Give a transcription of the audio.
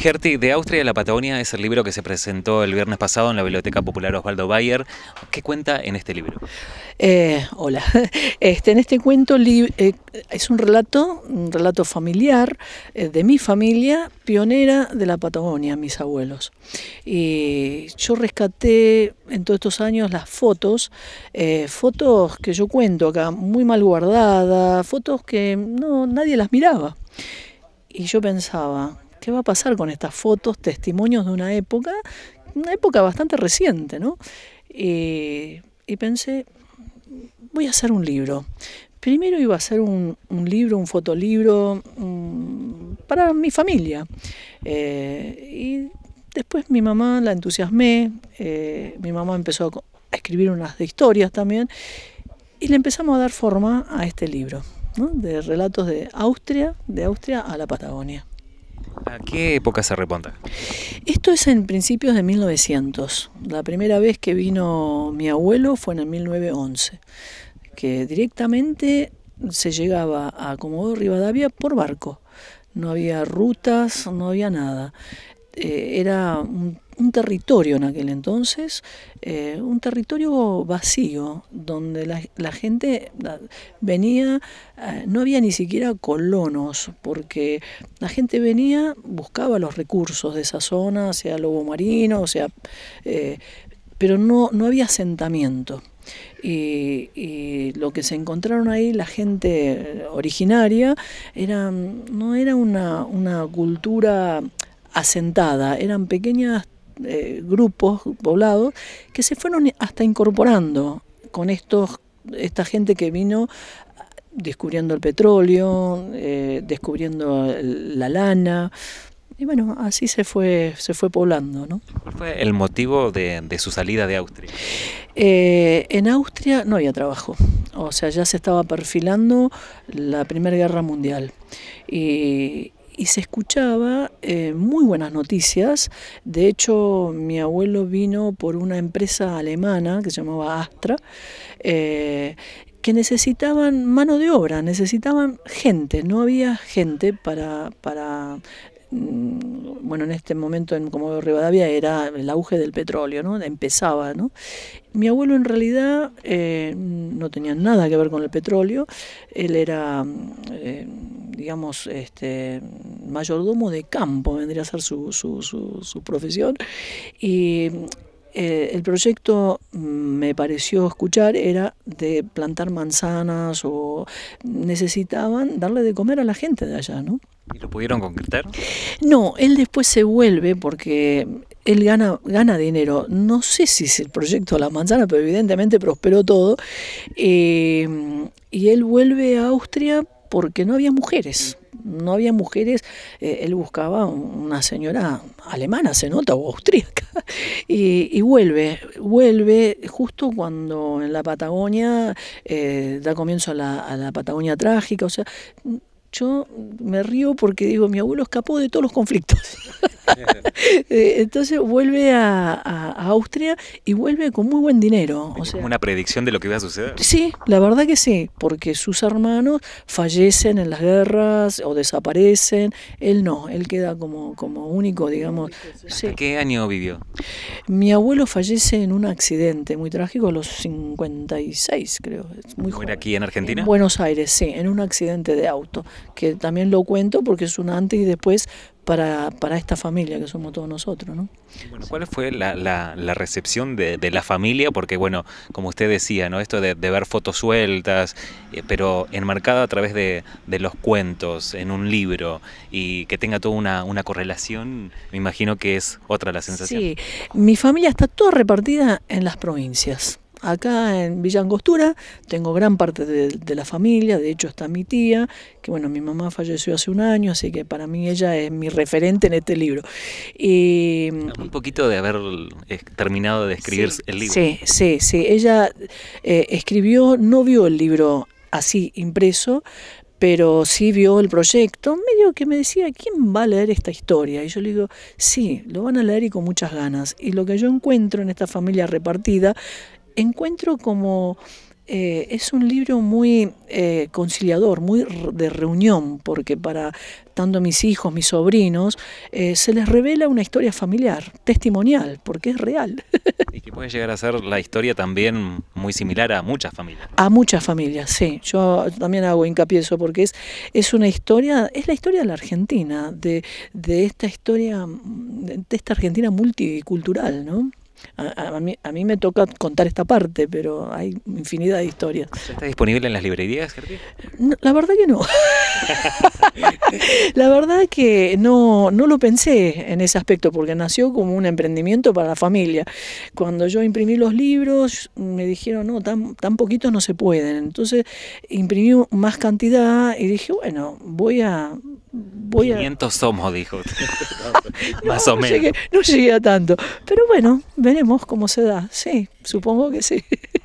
Gerti, de Austria y la Patagonia es el libro que se presentó el viernes pasado en la Biblioteca Popular Osvaldo Bayer. ¿Qué cuenta en este libro? Eh, hola. Este, en este cuento eh, es un relato, un relato familiar eh, de mi familia, pionera de la Patagonia, mis abuelos. Y yo rescaté en todos estos años las fotos, fotos que yo cuento acá, muy mal guardadas, fotos que no, nadie las miraba. Y yo pensaba, ¿Qué va a pasar con estas fotos, testimonios de una época, una época bastante reciente, ¿no? Eh, y pensé, voy a hacer un libro. Primero iba a hacer un, libro, un fotolibro mm, para mi familia. Eh, y después mi mamá la entusiasmé, eh, mi mamá empezó a, escribir unas historias también, y le empezamos a dar forma a este libro, de relatos de Austria, de Austria a la Patagonia. ¿A qué época se remonta? Esto es en principios de 1900. La primera vez que vino mi abuelo fue en el 1911, que directamente se llegaba a Comodoro Rivadavia por barco. No había rutas, no había nada. Eh, era un, territorio en aquel entonces, eh, un territorio vacío, donde la, gente ah, venía, ah, no había ni siquiera colonos, porque la gente venía, buscaba los recursos de esa zona, sea lobo marino, sea, eh, pero no, no había asentamiento. Y, lo que se encontraron ahí, la gente originaria, era, no era una, una cultura asentada, eran pequeños eh, grupos poblados que se fueron hasta incorporando con estos, esta gente que vino descubriendo el petróleo, eh, descubriendo la lana. Y bueno, así se fue, se fue poblando. ¿Cuál fue el motivo de, su salida de Austria? Eh, en Austria no había trabajo. O sea, ya se estaba perfilando la Primera Guerra Mundial. Y, y se escuchaba eh, muy buenas noticias. De hecho, mi abuelo vino por una empresa alemana que se llamaba Astra, eh, que necesitaban mano de obra, necesitaban gente, no había gente para Mm, bueno, en este momento en como Rivadavia era el auge del petróleo, ¿no? Empezaba, ¿no? Mi abuelo en realidad eh, no tenía nada que ver con el petróleo, él era, mm, eh, digamos, este, mayordomo de campo, vendría a ser su, su, su, profesión, y eh, el proyecto mm, me pareció escuchar era de plantar manzanas o necesitaban darle de comer a la gente de allá, ¿no? ¿Y lo pudieron concretar? No, él después se vuelve porque él gana, gana dinero. No sé si es el proyecto la manzana, pero evidentemente prosperó todo. Eh, y él vuelve a Austria porque no había mujeres. No había mujeres, eh, él buscaba una señora alemana, se nota, o austríaca, y, vuelve, vuelve justo cuando en la Patagonia eh, da comienzo a la, a la Patagonia trágica, o sea, yo me río porque digo, mi abuelo escapó de todos los conflictos. Eh, entonces vuelve a, Austria y vuelve con muy buen dinero. O una predicción de lo que iba a suceder. Sí, la verdad que sí, porque sus hermanos fallecen en las guerras o desaparecen. Él no, él queda como, como único, digamos. ¿Qué año vivió? Mi abuelo fallece en un accidente muy trágico a los 56, creo. Es muy aquí en Argentina? Buenos Aires, sí, en un accidente de auto, que también lo cuento porque es un antes y después para, para esta familia que somos todos nosotros. ¿no? ¿Cuál fue la, la, recepción de, la familia? Porque, bueno, como usted decía, ¿no? esto de, ver fotos sueltas, eh, pero enmarcada a través de, los cuentos, en un libro, y que tenga toda una, una, correlación, me imagino que es otra la sensación. Sí, mi familia está toda repartida en las provincias acá en Villa tengo gran parte de, la familia, de hecho está mi tía, que bueno, mi mamá falleció hace un año, así que para mí ella es mi referente en este libro. Y, un poquito de haber eh, terminado de escribir el libro. Sí, sí, sí. Ella eh, escribió, no vio el libro así impreso, pero sí vio el proyecto, medio que me decía, ¿quién va a leer esta historia? Y yo le digo, sí, lo van a leer y con muchas ganas. Y lo que yo encuentro en esta familia repartida encuentro como eh, es un libro muy eh, conciliador, muy de reunión, porque para tanto mis hijos, mis sobrinos, eh, se les revela una historia familiar, testimonial, porque es real. y que puede llegar a ser la historia también muy similar a muchas familias. A muchas familias, sí. Yo también hago hincapié eso porque es, es una historia, es la historia de la Argentina, de, de esta historia, de esta Argentina multicultural, ¿no? a, mí, a mí me toca contar esta parte, pero hay infinidad de historias. ¿Está disponible en las librerías, la verdad que no. la verdad que no, no lo pensé en ese aspecto, porque nació como un emprendimiento para la familia. Cuando yo imprimí los libros, me dijeron, no, tan, tan poquitos no se pueden. Entonces imprimí más cantidad y dije, bueno, voy a 500 somos, dijo. Más o menos. no llegué a tanto. Pero bueno, veremos cómo se da. Sí, supongo que sí.